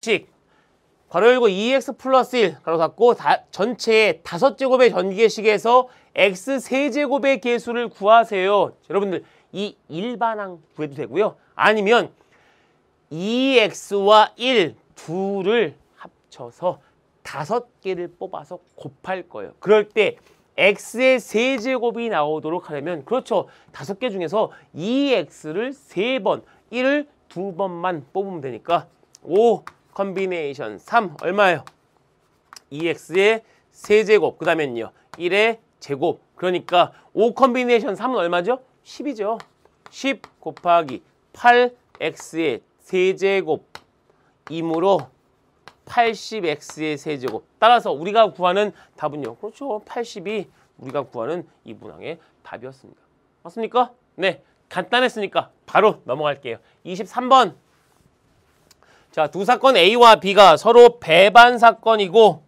식 괄호 열고 2x 플러스 1 괄호 닫고 다, 전체의 다섯 제곱의 전기계식에서 x 세제곱의 개수를 구하세요. 여러분들 이 일반항 구해도 되고요. 아니면 2x와 1 둘을 합쳐서 다섯 개를 뽑아서 곱할 거예요. 그럴 때 x의 세제곱이 나오도록 하려면 그렇죠. 다섯 개 중에서 2x를 세번 1을 두번만 뽑으면 되니까 5 컨비네이션 3 얼마예요? 2x의 세제곱 그 다음엔요 1의 제곱 그러니까 5 컨비네이션 3은 얼마죠? 10이죠 10 곱하기 8x의 세제곱 이므로 80x의 세제곱 따라서 우리가 구하는 답은요 그렇죠 80이 우리가 구하는 이 문항의 답이었습니다 맞습니까? 네 간단했으니까 바로 넘어갈게요 23번 자, 두 사건 A와 B가 서로 배반 사건이고